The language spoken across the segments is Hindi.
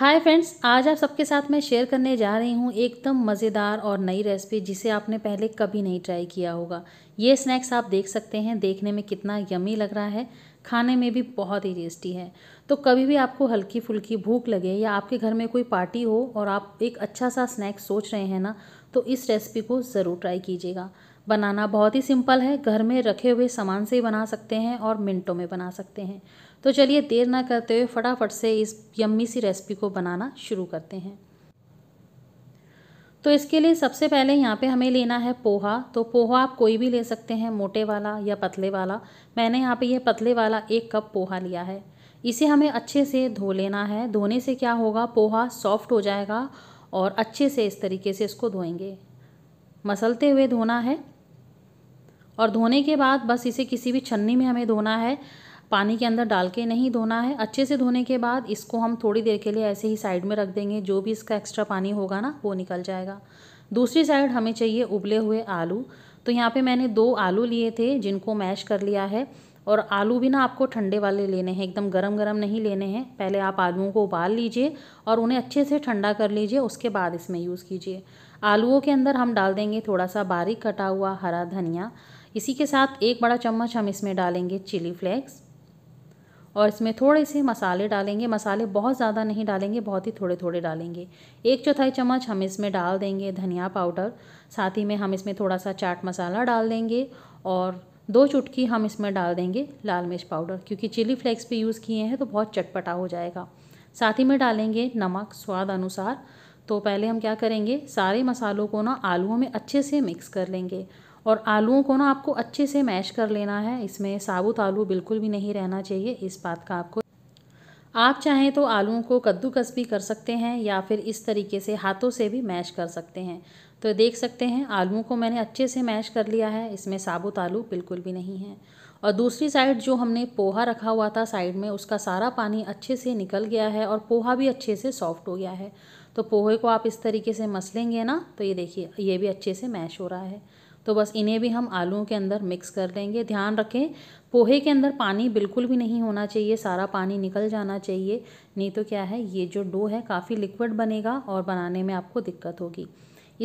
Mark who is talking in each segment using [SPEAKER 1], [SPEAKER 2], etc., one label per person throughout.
[SPEAKER 1] हाय फ्रेंड्स आज आप सबके साथ मैं शेयर करने जा रही हूँ एकदम मज़ेदार और नई रेसिपी जिसे आपने पहले कभी नहीं ट्राई किया होगा ये स्नैक्स आप देख सकते हैं देखने में कितना यमी लग रहा है खाने में भी बहुत ही टेस्टी है तो कभी भी आपको हल्की फुल्की भूख लगे या आपके घर में कोई पार्टी हो और आप एक अच्छा सा स्नैक्स सोच रहे हैं ना तो इस रेसिपी को ज़रूर ट्राई कीजिएगा बनाना बहुत ही सिंपल है घर में रखे हुए सामान से ही बना सकते हैं और मिनटों में बना सकते हैं तो चलिए देर ना करते हुए फटाफट से इस यम्मी सी रेसिपी को बनाना शुरू करते हैं तो इसके लिए सबसे पहले यहाँ पे हमें लेना है पोहा तो पोहा आप कोई भी ले सकते हैं मोटे वाला या पतले वाला मैंने यहाँ पे यह पतले वाला एक कप पोहा लिया है इसे हमें अच्छे से धो लेना है धोने से क्या होगा पोहा सॉफ्ट हो जाएगा और अच्छे से इस तरीके से इसको धोएंगे मसलते हुए धोना है और धोने के बाद बस इसे किसी भी छन्नी में हमें धोना है पानी के अंदर डाल के नहीं धोना है अच्छे से धोने के बाद इसको हम थोड़ी देर के लिए ऐसे ही साइड में रख देंगे जो भी इसका एक्स्ट्रा पानी होगा ना वो निकल जाएगा दूसरी साइड हमें चाहिए उबले हुए आलू तो यहाँ पे मैंने दो आलू लिए थे जिनको मैश कर लिया है और आलू भी ना आपको ठंडे वाले लेने हैं एकदम गरम गरम नहीं लेने हैं पहले आप आलुओं को उबाल लीजिए और उन्हें अच्छे से ठंडा कर लीजिए उसके बाद इसमें यूज़ कीजिए आलूओं के अंदर हम डाल देंगे थोड़ा सा बारीक कटा हुआ हरा धनिया इसी के साथ एक बड़ा चम्मच हम इसमें डालेंगे चिली फ्लेक्स और इसमें थोड़े से मसाले डालेंगे मसाले बहुत ज़्यादा नहीं डालेंगे बहुत ही थोड़े थोड़े डालेंगे एक चौथाई चम्मच हम इसमें डाल देंगे धनिया पाउडर साथ ही में हम इसमें थोड़ा सा चाट मसाला डाल देंगे और दो चुटकी हम इसमें डाल देंगे लाल मिर्च पाउडर क्योंकि चिली फ्लेक्स भी यूज़ किए हैं तो बहुत चटपटा हो जाएगा साथ ही में डालेंगे नमक स्वाद अनुसार तो पहले हम क्या करेंगे सारे मसालों को ना आलूओं में अच्छे से मिक्स कर लेंगे और आलूओं को ना आपको अच्छे से मैश कर लेना है इसमें साबुत आलू बिल्कुल भी नहीं रहना चाहिए इस बात का आपको आप चाहें तो आलूओं को कद्दूकस भी कर सकते हैं या फिर इस तरीके से हाथों से भी मैश कर सकते हैं तो देख सकते हैं आलूओं को मैंने अच्छे से मैश कर लिया है इसमें साबुत आलू बिल्कुल भी नहीं है और दूसरी साइड जो हमने पोहा रखा हुआ था साइड में उसका सारा पानी अच्छे से निकल गया है और पोहा भी अच्छे से सॉफ्ट हो गया है तो पोहे को आप इस तरीके से मसलेंगे ना तो ये देखिए ये भी अच्छे से मैश हो रहा है तो बस इन्हें भी हम आलूओं के अंदर मिक्स कर लेंगे ध्यान रखें पोहे के अंदर पानी बिल्कुल भी नहीं होना चाहिए सारा पानी निकल जाना चाहिए नहीं तो क्या है ये जो डो है काफ़ी लिक्विड बनेगा और बनाने में आपको दिक्कत होगी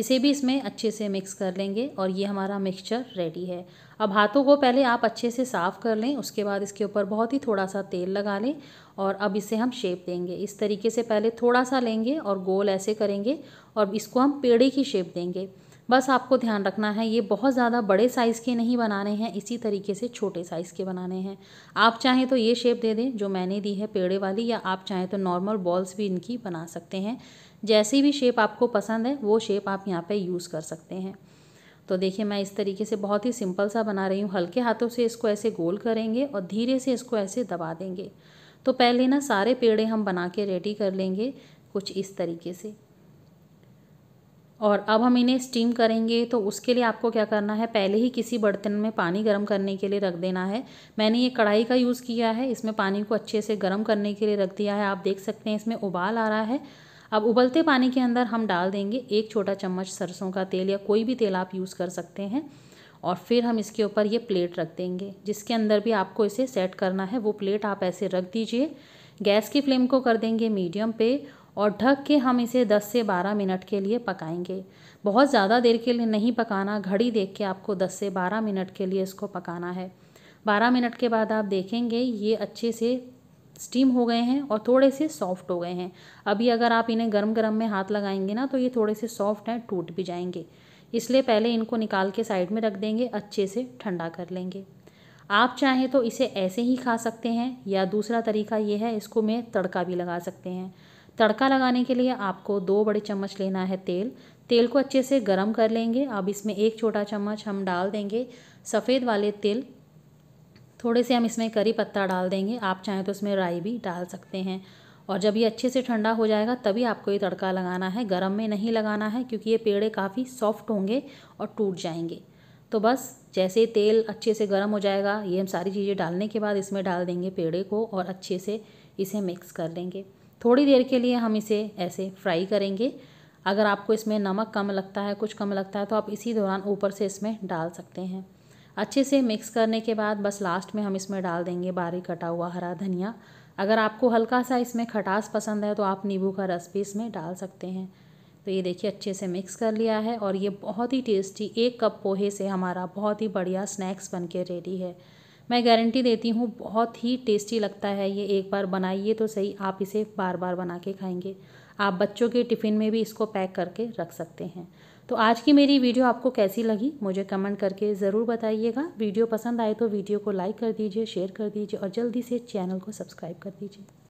[SPEAKER 1] इसे भी इसमें अच्छे से मिक्स कर लेंगे और ये हमारा मिक्सचर रेडी है अब हाथों को पहले आप अच्छे से साफ़ कर लें उसके बाद इसके ऊपर बहुत ही थोड़ा सा तेल लगा लें और अब इसे हम शेप देंगे इस तरीके से पहले थोड़ा सा लेंगे और गोल ऐसे करेंगे और इसको हम पेड़े की शेप देंगे बस आपको ध्यान रखना है ये बहुत ज़्यादा बड़े साइज़ के नहीं बनाने हैं इसी तरीके से छोटे साइज़ के बनाने हैं आप चाहें तो ये शेप दे दें जो मैंने दी है पेड़े वाली या आप चाहें तो नॉर्मल बॉल्स भी इनकी बना सकते हैं जैसी भी शेप आपको पसंद है वो शेप आप यहाँ पर यूज़ कर सकते हैं तो देखिए मैं इस तरीके से बहुत ही सिंपल सा बना रही हूँ हल्के हाथों से इसको ऐसे गोल करेंगे और धीरे से इसको ऐसे दबा देंगे तो पहले ना सारे पेड़े हम बना के रेडी कर लेंगे कुछ इस तरीके से और अब हम इन्हें स्टीम करेंगे तो उसके लिए आपको क्या करना है पहले ही किसी बर्तन में पानी गर्म करने के लिए रख देना है मैंने ये कढ़ाई का यूज़ किया है इसमें पानी को अच्छे से गर्म करने के लिए रख दिया है आप देख सकते हैं इसमें उबाल आ रहा है अब उबलते पानी के अंदर हम डाल देंगे एक छोटा चम्मच सरसों का तेल या कोई भी तेल आप यूज़ कर सकते हैं और फिर हम इसके ऊपर ये प्लेट रख देंगे जिसके अंदर भी आपको इसे सेट करना है वो प्लेट आप ऐसे रख दीजिए गैस की फ्लेम को कर देंगे मीडियम पे और ढक के हम इसे 10 से 12 मिनट के लिए पकाएंगे बहुत ज़्यादा देर के लिए नहीं पकाना घड़ी देख के आपको 10 से 12 मिनट के लिए इसको पकाना है 12 मिनट के बाद आप देखेंगे ये अच्छे से स्टीम हो गए हैं और थोड़े से सॉफ्ट हो गए हैं अभी अगर आप इन्हें गर्म गर्म में हाथ लगाएंगे ना तो ये थोड़े से सॉफ्ट हैं टूट भी जाएंगे इसलिए पहले इनको निकाल के साइड में रख देंगे अच्छे से ठंडा कर लेंगे आप चाहें तो इसे ऐसे ही खा सकते हैं या दूसरा तरीका ये है इसको में तड़का भी लगा सकते हैं तड़का लगाने के लिए आपको दो बड़े चम्मच लेना है तेल तेल को अच्छे से गर्म कर लेंगे अब इसमें एक छोटा चम्मच हम डाल देंगे सफ़ेद वाले तिल थोड़े से हम इसमें करी पत्ता डाल देंगे आप चाहें तो इसमें राई भी डाल सकते हैं और जब ये अच्छे से ठंडा हो जाएगा तभी आपको ये तड़का लगाना है गर्म में नहीं लगाना है क्योंकि ये पेड़े काफ़ी सॉफ्ट होंगे और टूट जाएंगे तो बस जैसे तेल अच्छे से गर्म हो जाएगा ये हम सारी चीज़ें डालने के बाद इसमें डाल देंगे पेड़े को और अच्छे से इसे मिक्स कर लेंगे थोड़ी देर के लिए हम इसे ऐसे फ्राई करेंगे अगर आपको इसमें नमक कम लगता है कुछ कम लगता है तो आप इसी दौरान ऊपर से इसमें डाल सकते हैं अच्छे से मिक्स करने के बाद बस लास्ट में हम इसमें डाल देंगे बारीक कटा हुआ हरा धनिया अगर आपको हल्का सा इसमें खटास पसंद है तो आप नींबू का रस भी इसमें डाल सकते हैं तो ये देखिए अच्छे से मिक्स कर लिया है और ये बहुत ही टेस्टी एक कप पोहे से हमारा बहुत ही बढ़िया स्नैक्स बन के रेडी है मैं गारंटी देती हूँ बहुत ही टेस्टी लगता है ये एक बार बनाइए तो सही आप इसे बार बार बना के खाएंगे आप बच्चों के टिफ़िन में भी इसको पैक करके रख सकते हैं तो आज की मेरी वीडियो आपको कैसी लगी मुझे कमेंट करके ज़रूर बताइएगा वीडियो पसंद आए तो वीडियो को लाइक कर दीजिए शेयर कर दीजिए और जल्दी से चैनल को सब्सक्राइब कर दीजिए